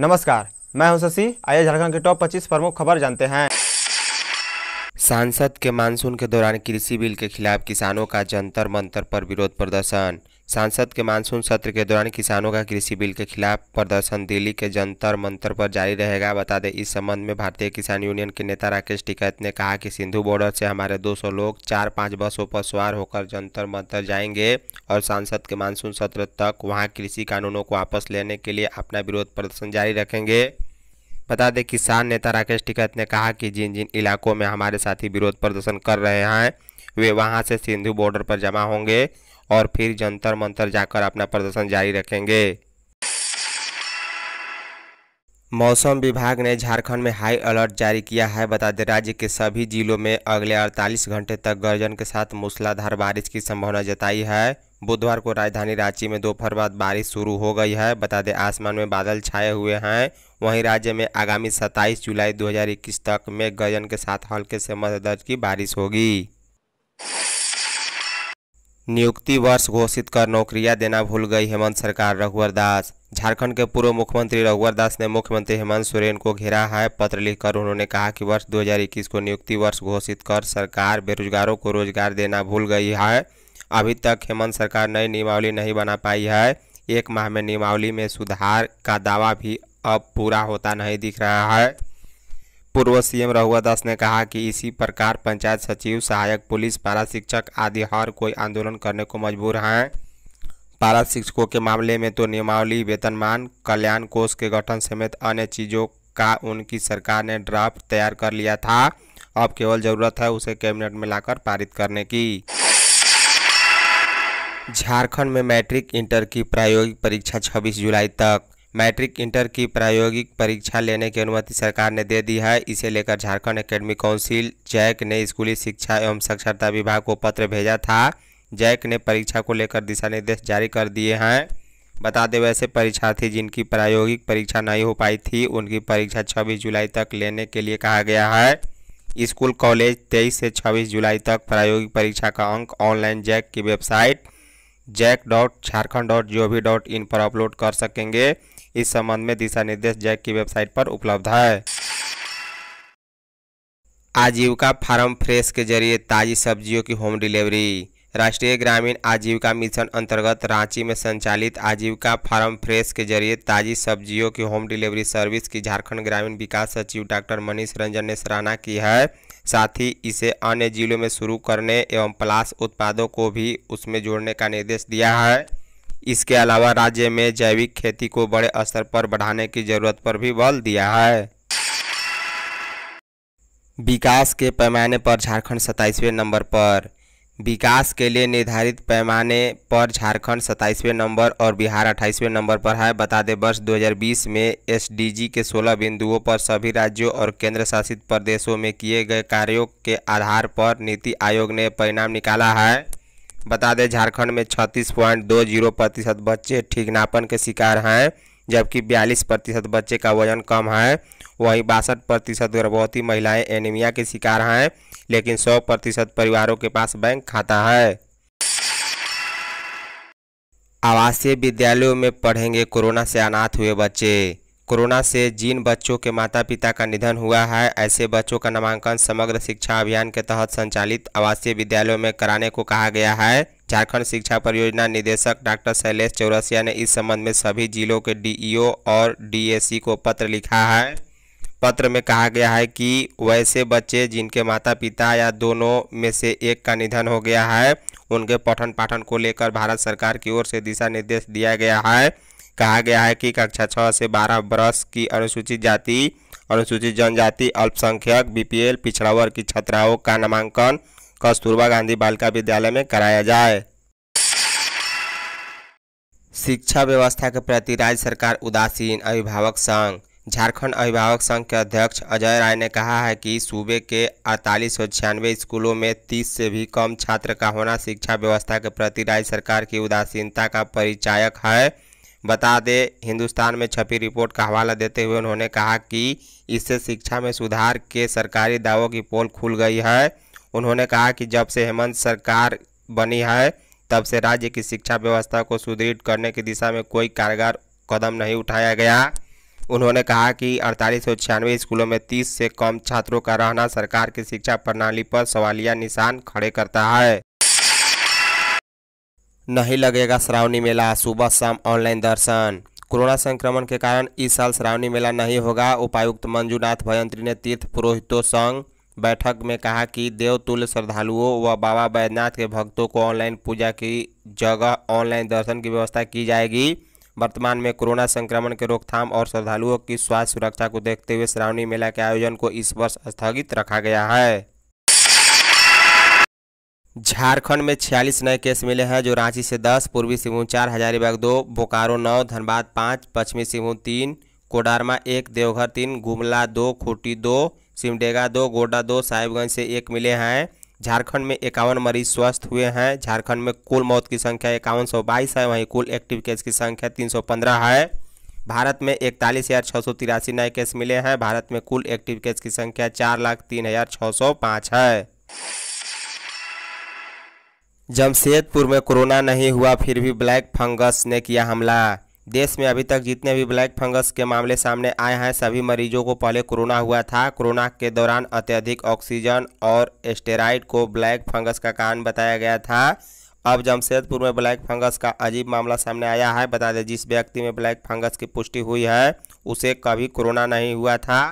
नमस्कार मैं हूं शशि आइए झारखंड के टॉप 25 प्रमुख खबर जानते हैं सांसद के मानसून के दौरान कृषि बिल के खिलाफ किसानों का जंतर मंतर पर विरोध प्रदर्शन सांसद के मानसून सत्र के दौरान किसानों का कृषि बिल के खिलाफ प्रदर्शन दिल्ली के जंतर मंतर पर जारी रहेगा बता दें इस संबंध में भारतीय किसान यूनियन के नेता राकेश टिकैत ने कहा कि सिंधु बॉर्डर से हमारे 200 लोग चार पाँच बसों पर सवार होकर जंतर मंतर जाएंगे और सांसद के मानसून सत्र तक वहाँ कृषि कानूनों को वापस लेने के लिए अपना विरोध प्रदर्शन जारी रखेंगे बता दें किसान नेता राकेश टिकैत ने कहा कि जिन जिन इलाकों में हमारे साथी विरोध प्रदर्शन कर रहे हैं वे वहाँ से सिंधु बॉर्डर पर जमा होंगे और फिर जंतर मंतर जाकर अपना प्रदर्शन जारी रखेंगे मौसम विभाग ने झारखंड में हाई अलर्ट जारी किया है बता दें राज्य के सभी जिलों में अगले 48 घंटे तक गर्जन के साथ मूसलाधार बारिश की संभावना जताई है बुधवार को राजधानी रांची में दोपहर बाद बारिश शुरू हो गई है बता दें आसमान में बादल छाए हुए हैं वहीं राज्य में आगामी 27 जुलाई 2021 तक में गर्जन के साथ हल्के से मध्य दर्ज की बारिश होगी नियुक्ति वर्ष घोषित कर नौकरियां देना भूल गई हेमंत सरकार रघुवर दास झारखंड के पूर्व मुख्यमंत्री रघुवर दास ने मुख्यमंत्री हेमंत सोरेन को घेरा है पत्र लिखकर उन्होंने कहा कि वर्ष 2021 को नियुक्ति वर्ष घोषित कर सरकार बेरोजगारों को रोजगार देना भूल गई है अभी तक हेमंत सरकार नई नियमावली नहीं बना पाई है एक माह में नियमावली में सुधार का दावा भी अब पूरा होता नहीं दिख रहा है पूर्व सीएम रहुआ दास ने कहा कि इसी प्रकार पंचायत सचिव सहायक पुलिस पारा शिक्षक आदि हर कोई आंदोलन करने को मजबूर हैं पारा शिक्षकों के मामले में तो नियमावली वेतनमान कल्याण कोष के गठन समेत अन्य चीज़ों का उनकी सरकार ने ड्राफ्ट तैयार कर लिया था अब केवल जरूरत है उसे कैबिनेट में लाकर पारित करने की झारखंड में मैट्रिक इंटर की प्रायोगिक परीक्षा 26 जुलाई तक मैट्रिक इंटर की प्रायोगिक परीक्षा लेने की अनुमति सरकार ने दे दी है इसे लेकर झारखंड एकेडमिक काउंसिल जैक ने स्कूली शिक्षा एवं साक्षरता विभाग को पत्र भेजा था जैक ने परीक्षा को लेकर दिशा निर्देश जारी कर दिए हैं बता दें वैसे परीक्षार्थी जिनकी प्रायोगिक परीक्षा नहीं हो पाई थी उनकी परीक्षा 26 जुलाई तक लेने के लिए कहा गया है स्कूल कॉलेज 23 से 26 जुलाई तक प्रायोगिक परीक्षा का अंक ऑनलाइन जैक की website JAC dot Jharkhand dot G O V dot in पर अपलोड कर सकेंगे इस संबंध में दिशा निर्देश जैक की वेबसाइट पर उपलब्ध है आजीविका फार्म फ्रेश के जरिए ताज़ी सब्जियों की होम डिलीवरी राष्ट्रीय ग्रामीण आजीविका मिशन अंतर्गत रांची में संचालित आजीविका फार्म फ्रेश के जरिए ताज़ी सब्जियों की होम डिलीवरी सर्विस की झारखंड ग्रामीण विकास सचिव डॉक्टर मनीष रंजन ने सराहना की है साथ ही इसे अन्य जिलों में शुरू करने एवं प्लास उत्पादों को भी उसमें जोड़ने का निर्देश दिया है इसके अलावा राज्य में जैविक खेती को बड़े स्तर पर बढ़ाने की जरूरत पर भी बल दिया है विकास के पैमाने पर झारखंड सताईसवें नंबर पर विकास के लिए निर्धारित पैमाने पर झारखंड सताईसवें नंबर और बिहार अट्ठाईसवें नंबर पर है बता दें वर्ष 2020 में एसडीजी के 16 बिंदुओं पर सभी राज्यों और केंद्र शासित प्रदेशों में किए गए कार्यों के आधार पर नीति आयोग ने परिणाम निकाला है बता दें झारखंड में छत्तीस पॉइंट दो जीरो प्रतिशत बच्चे ठीकनापन के शिकार हैं जबकि बयालीस प्रतिशत बच्चे का वजन कम है वहीं बासठ प्रतिशत गर्भवती महिलाएं एनीमिया के शिकार हैं लेकिन सौ प्रतिशत परिवारों के पास बैंक खाता है आवासीय विद्यालयों में पढ़ेंगे कोरोना से अनाथ हुए बच्चे कोरोना से जिन बच्चों के माता पिता का निधन हुआ है ऐसे बच्चों का नामांकन समग्र शिक्षा अभियान के तहत संचालित आवासीय विद्यालयों में कराने को कहा गया है झारखंड शिक्षा परियोजना निदेशक डॉक्टर शैलेश चौरसिया ने इस संबंध में सभी जिलों के डीईओ और डीएसी को पत्र लिखा है पत्र में कहा गया है कि वैसे बच्चे जिनके माता पिता या दोनों में से एक का निधन हो गया है उनके पठन पाठन को लेकर भारत सरकार की ओर से दिशा निर्देश दिया गया है कहा गया है कि कक्षा छः से बारह वर्ष की अनुसूचित जाति अनुसूचित जनजाति अल्पसंख्यक बीपीएल पिछड़ा वर्ग की छात्राओं का नामांकन कस्तूरबा गांधी बालिका विद्यालय में कराया जाए शिक्षा व्यवस्था के प्रति राज्य सरकार उदासीन अभिभावक संघ झारखंड अभिभावक संघ के अध्यक्ष अजय राय ने कहा है कि सूबे के अड़तालीस सौ छियानवे स्कूलों में तीस से भी कम छात्र का होना शिक्षा व्यवस्था के प्रति राज्य सरकार की उदासीनता का परिचायक है बता दें हिंदुस्तान में छपी रिपोर्ट का हवाला देते हुए उन्होंने कहा कि इससे शिक्षा में सुधार के सरकारी दावों की पोल खुल गई है उन्होंने कहा कि जब से हेमंत सरकार बनी है तब से राज्य की शिक्षा व्यवस्था को सुदृढ़ करने की दिशा में कोई कारगर कदम नहीं उठाया गया उन्होंने कहा कि अड़तालीस सौ छियानवे स्कूलों में तीस से कम छात्रों का रहना सरकार की शिक्षा प्रणाली पर सवालिया निशान खड़े करता है नहीं लगेगा श्रावणी मेला सुबह शाम ऑनलाइन दर्शन कोरोना संक्रमण के कारण इस साल श्रावणी मेला नहीं होगा उपायुक्त मंजूनाथ भयंत्री ने तीर्थ पुरोहितों संघ बैठक में कहा कि देवतुल्य श्रद्धालुओं व बाबा बैद्यनाथ के भक्तों को ऑनलाइन पूजा की जगह ऑनलाइन दर्शन की व्यवस्था की जाएगी वर्तमान में कोरोना संक्रमण के रोकथाम और श्रद्धालुओं की स्वास्थ्य सुरक्षा को देखते हुए श्रावणी मेला के आयोजन को इस वर्ष स्थगित रखा गया है झारखंड में छियालीस नए केस मिले हैं जो रांची से 10 पूर्वी सिंहभूम चार हजारीबाग दो बोकारो नौ धनबाद पाँच पश्चिमी सिंहभूम तीन कोडारमा एक देवघर तीन गुमला दो खूटी दो सिमडेगा दो गोड्डा दो साहिबगंज से एक मिले हैं झारखंड में इक्यावन मरीज स्वस्थ हुए हैं झारखंड में कुल मौत की संख्या इक्यावन सौ बाईस है वहीं कुल एक्टिव केस की संख्या तीन सौ पंद्रह है भारत में इकतालीस हज़ार छः सौ तिरासी नए केस मिले हैं भारत में कुल एक्टिव केस की संख्या चार लाख तीन हज़ार छः सौ पाँच है जमशेदपुर में कोरोना नहीं हुआ फिर भी ब्लैक फंगस ने किया हमला देश में अभी तक जितने भी ब्लैक फंगस के मामले सामने आए हैं सभी मरीजों को पहले कोरोना हुआ था कोरोना के दौरान अत्यधिक ऑक्सीजन और एस्टेराइड को ब्लैक फंगस का कारण बताया गया था अब जमशेदपुर में ब्लैक फंगस का अजीब मामला सामने आया है बता दें जिस व्यक्ति में ब्लैक फंगस की पुष्टि हुई है उसे कभी कोरोना नहीं हुआ था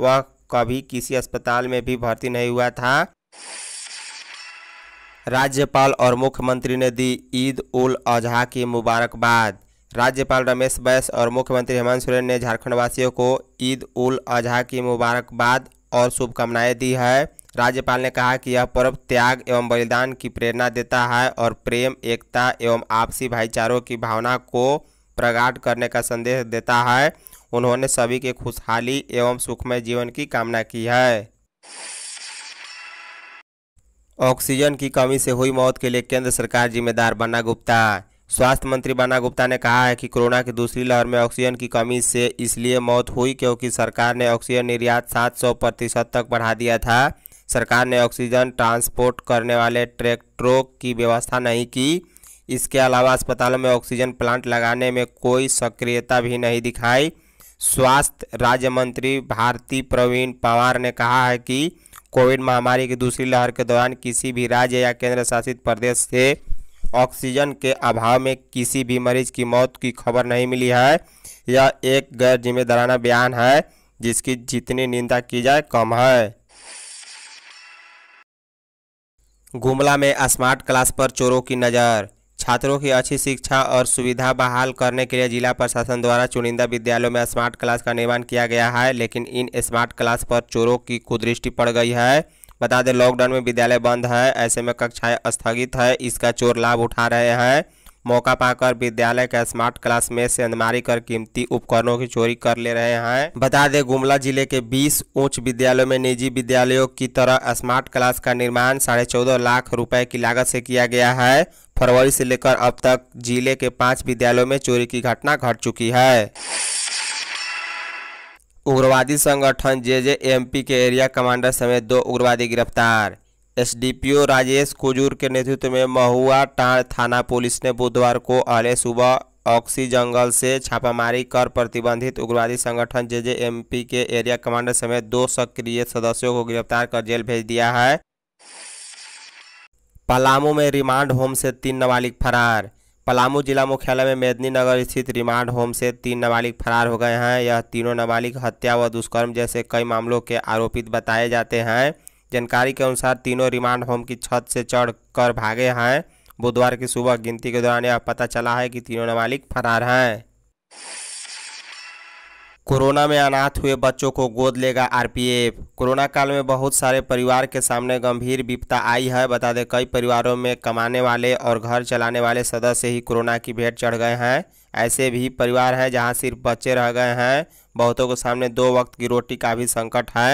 वह कभी किसी अस्पताल में भी भर्ती नहीं हुआ था राज्यपाल और मुख्यमंत्री ने दी ईद उल अजहा की मुबारकबाद राज्यपाल रमेश बैस और मुख्यमंत्री हेमंत सोरेन ने झारखंडवासियों को ईद उल अजहा की मुबारकबाद और शुभकामनाएं दी है राज्यपाल ने कहा कि यह पर्व त्याग एवं बलिदान की प्रेरणा देता है और प्रेम एकता एवं आपसी भाईचारों की भावना को प्रगाढ़ करने का संदेश देता है उन्होंने सभी के खुशहाली एवं सुखमय जीवन की कामना की है ऑक्सीजन की कमी से हुई मौत के लिए केंद्र सरकार जिम्मेदार बन्ना गुप्ता स्वास्थ्य मंत्री बन्ना गुप्ता ने कहा है कि कोरोना की दूसरी लहर में ऑक्सीजन की कमी से इसलिए मौत हुई क्योंकि सरकार ने ऑक्सीजन निर्यात 700 प्रतिशत तक बढ़ा दिया था सरकार ने ऑक्सीजन ट्रांसपोर्ट करने वाले ट्रैक्टरों की व्यवस्था नहीं की इसके अलावा अस्पतालों में ऑक्सीजन प्लांट लगाने में कोई सक्रियता भी नहीं दिखाई स्वास्थ्य राज्य मंत्री भारती प्रवीण पवार ने कहा है कि कोविड महामारी की दूसरी लहर के दौरान किसी भी राज्य या केंद्र शासित प्रदेश से ऑक्सीजन के अभाव में किसी भी मरीज की मौत की खबर नहीं मिली है यह एक गैर जिम्मेदाराना बयान है जिसकी जितनी निंदा की जाए कम है गुमला में स्मार्ट क्लास पर चोरों की नज़र छात्रों की अच्छी शिक्षा और सुविधा बहाल करने के लिए जिला प्रशासन द्वारा चुनिंदा विद्यालयों में स्मार्ट क्लास का निर्माण किया गया है लेकिन इन स्मार्ट क्लास पर चोरों की कुदृष्टि पड़ गई है बता दें लॉकडाउन में विद्यालय बंद है ऐसे में कक्षाएं स्थगित है इसका चोर लाभ उठा रहे हैं मौका पाकर विद्यालय के स्मार्ट क्लास में से अंदमारी कर कीमती उपकरणों की चोरी कर ले रहे हैं बता दें गुमला जिले के 20 उच्च विद्यालयों में निजी विद्यालयों की तरह स्मार्ट क्लास का निर्माण साढ़े चौदह लाख रुपए की लागत से किया गया है फरवरी से लेकर अब तक जिले के पाँच विद्यालयों में चोरी की घटना घट चुकी है उग्रवादी संगठन जे के एरिया कमांडर समेत दो उग्रवादी गिरफ्तार एसडीपीओ राजेश कुजूर के नेतृत्व में महुआ थाना पुलिस ने बुधवार को अहले सुबह ऑक्सी जंगल से छापामारी कर प्रतिबंधित उग्रवादी संगठन जे के एरिया कमांडर समेत दो सक्रिय सदस्यों को गिरफ्तार कर जेल भेज दिया है पलामू में रिमांड होम से तीन नाबालिग फरार पलामू जिला मुख्यालय में मेदनी नगर स्थित रिमांड होम से तीन नाबालिग फरार हो गए हैं यह तीनों नाबालिग हत्या व दुष्कर्म जैसे कई मामलों के आरोपित बताए जाते हैं जानकारी के अनुसार तीनों रिमांड होम की छत से चढ़कर भागे हैं बुधवार की सुबह गिनती के दौरान यह पता चला है कि तीनों नाबालिग फरार हैं कोरोना में अनाथ हुए बच्चों को गोद लेगा आरपीएफ कोरोना काल में बहुत सारे परिवार के सामने गंभीर विपदा आई है बता दें कई परिवारों में कमाने वाले और घर चलाने वाले सदस्य ही कोरोना की भेंट चढ़ गए हैं ऐसे भी परिवार हैं जहां सिर्फ बच्चे रह गए हैं बहुतों के सामने दो वक्त की रोटी का भी संकट है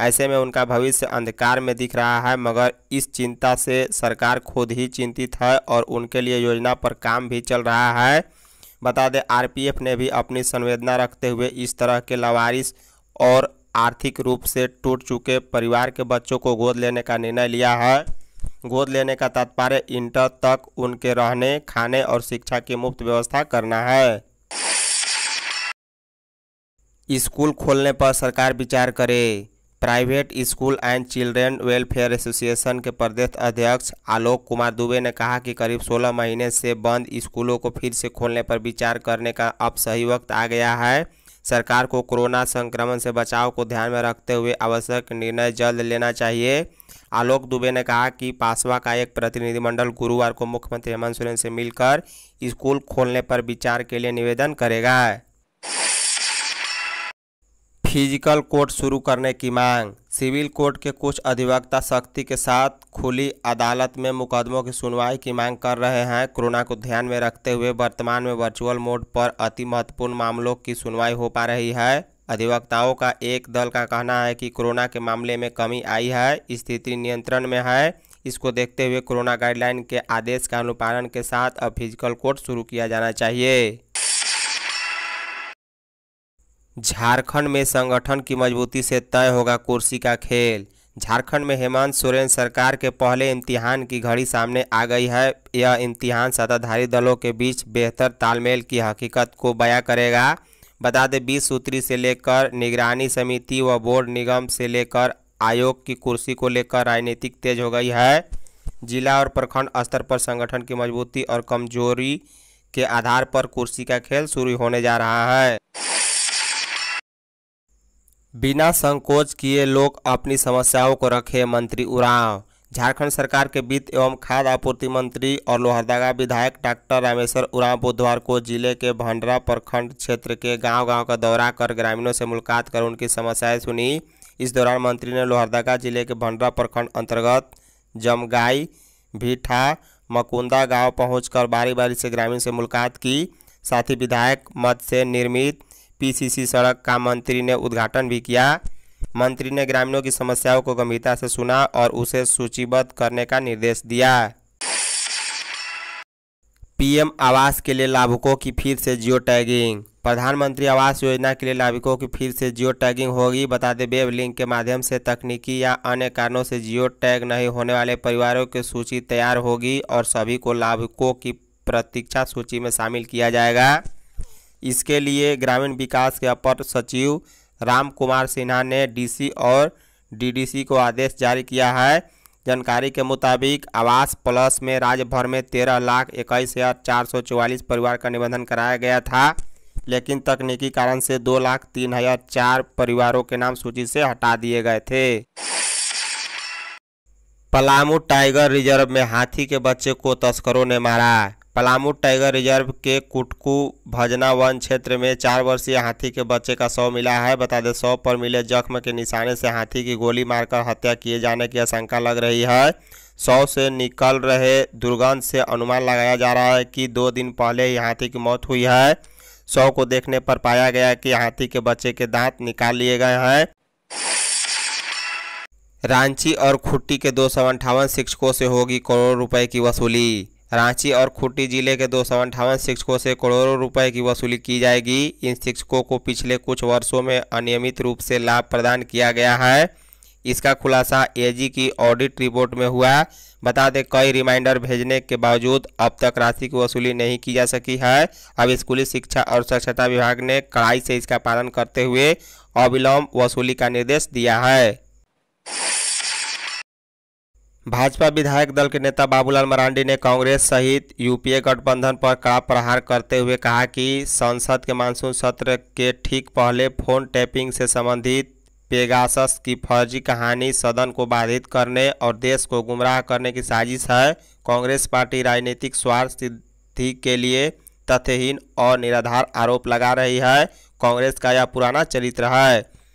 ऐसे में उनका भविष्य अंधकार में दिख रहा है मगर इस चिंता से सरकार खुद ही चिंतित है और उनके लिए योजना पर काम भी चल रहा है बता दें आरपीएफ ने भी अपनी संवेदना रखते हुए इस तरह के लवारिस और आर्थिक रूप से टूट चुके परिवार के बच्चों को गोद लेने का निर्णय लिया है गोद लेने का तात्पर्य इंटर तक उनके रहने खाने और शिक्षा की मुफ्त व्यवस्था करना है स्कूल खोलने पर सरकार विचार करे private school and children welfare association के प्रदेश अध्यक्ष आलोक कुमार दुबे ने कहा कि करीब 16 महीने से बंद स्कूलों को फिर से खोलने पर विचार करने का अब सही वक्त आ गया है सरकार को कोरोना संक्रमण से बचाव को ध्यान में रखते हुए आवश्यक निर्णय जल्द लेना चाहिए आलोक दुबे ने कहा कि पासवा का एक प्रतिनिधिमंडल गुरुवार को मुख्यमंत्री हेमंत सोरेन से मिलकर स्कूल खोलने पर विचार के लिए निवेदन करेगा फिजिकल कोर्ट शुरू करने की मांग सिविल कोर्ट के कुछ अधिवक्ता शक्ति के साथ खुली अदालत में मुकदमों की सुनवाई की मांग कर रहे हैं कोरोना को ध्यान में रखते हुए वर्तमान में वर्चुअल मोड पर अति महत्वपूर्ण मामलों की सुनवाई हो पा रही है अधिवक्ताओं का एक दल का कहना है कि कोरोना के मामले में कमी आई है स्थिति नियंत्रण में है इसको देखते हुए कोरोना गाइडलाइन के आदेश का अनुपालन के साथ अब फिजिकल कोर्ट शुरू किया जाना चाहिए झारखंड में संगठन की मजबूती से तय होगा कुर्सी का खेल झारखंड में हेमंत सोरेन सरकार के पहले इम्तिहान की घड़ी सामने आ गई है यह इम्तिहान सत्ताधारी दलों के बीच बेहतर तालमेल की हकीकत को बयां करेगा बता दें बीस सूत्री से लेकर निगरानी समिति व बोर्ड निगम से लेकर आयोग की कुर्सी को लेकर राजनीतिक तेज हो गई है जिला और प्रखंड स्तर पर संगठन की मजबूती और कमजोरी के आधार पर कुर्सी का खेल शुरू होने जा रहा है बिना संकोच किए लोग अपनी समस्याओं को रखे मंत्री उरांव झारखंड सरकार के वित्त एवं खाद्य आपूर्ति मंत्री और लोहरदगा विधायक डॉक्टर रामेश्वर उरांव बुधवार को जिले के भंडरा प्रखंड क्षेत्र के गांव-गांव का दौरा कर ग्रामीणों से मुलाकात कर उनकी समस्याएं सुनी इस दौरान मंत्री ने लोहरदगा जिले के भंडरा प्रखंड अंतर्गत जमगाई भीठा मकुंदा गाँव पहुँच बारी बारी से ग्रामीण से मुलाकात की साथ ही विधायक मत से निर्मित पीसीसी सड़क का मंत्री ने उद्घाटन भी किया मंत्री ने ग्रामीणों की समस्याओं को गंभीरता से सुना और उसे सूचीबद्ध करने का निर्देश दिया पीएम आवास के लिए लाभुकों की फिर से जियो टैगिंग प्रधानमंत्री आवास योजना के लिए लाभुकों की फिर से जियो टैगिंग होगी बता दें वेब लिंक के माध्यम से तकनीकी या अन्य कारणों से जियो टैग नहीं होने वाले परिवारों की सूची तैयार होगी और सभी को लाभुकों की प्रतीक्षा सूची में शामिल किया जाएगा इसके लिए ग्रामीण विकास के अपर सचिव राम कुमार सिन्हा ने डीसी और डीडीसी को आदेश जारी किया है जानकारी के मुताबिक आवास प्लस में राज्य भर में तेरह लाख इक्कीस हज़ार चार सौ चौवालीस परिवार का निबंधन कराया गया था लेकिन तकनीकी कारण से दो लाख तीन हज़ार चार परिवारों के नाम सूची से हटा दिए गए थे पलामू टाइगर रिजर्व में हाथी के बच्चे को तस्करों ने मारा पलामू टाइगर रिजर्व के कुटकू भजना वन क्षेत्र में चार वर्षीय हाथी के बच्चे का शव मिला है बता दें शव पर मिले जख्म के निशाने से हाथी की गोली मारकर हत्या किए जाने की आशंका लग रही है शव से निकल रहे दुर्गंध से अनुमान लगाया जा रहा है कि दो दिन पहले ही हाथी की मौत हुई है शव को देखने पर पाया गया कि हाथी के बच्चे के दांत निकाल लिए गए हैं रांची और खुट्टी के दो सौ अंठावन शिक्षकों से होगी करोड़ों रुपए की वसूली रांची और खूंटी जिले के दो सौ अंठावन शिक्षकों से करोड़ों रुपए की वसूली की जाएगी इन शिक्षकों को पिछले कुछ वर्षों में अनियमित रूप से लाभ प्रदान किया गया है इसका खुलासा एजी की ऑडिट रिपोर्ट में हुआ बता दें कई रिमाइंडर भेजने के बावजूद अब तक राशि की वसूली नहीं की जा सकी है अब स्कूली शिक्षा और स्वच्छता विभाग ने कड़ाई से इसका पालन करते हुए अविलंब वसूली का निर्देश दिया है भाजपा विधायक दल के नेता बाबूलाल मरांडी ने कांग्रेस सहित यूपीए गठबंधन पर कड़ा प्रहार करते हुए कहा कि संसद के मानसून सत्र के ठीक पहले फोन टैपिंग से संबंधित पेगासस की फर्जी कहानी सदन को बाधित करने और देश को गुमराह करने की साजिश है कांग्रेस पार्टी राजनीतिक स्वार्थ सिद्धि के लिए तथ्यहीन और निराधार आरोप लगा रही है कांग्रेस का यह पुराना चरित्र है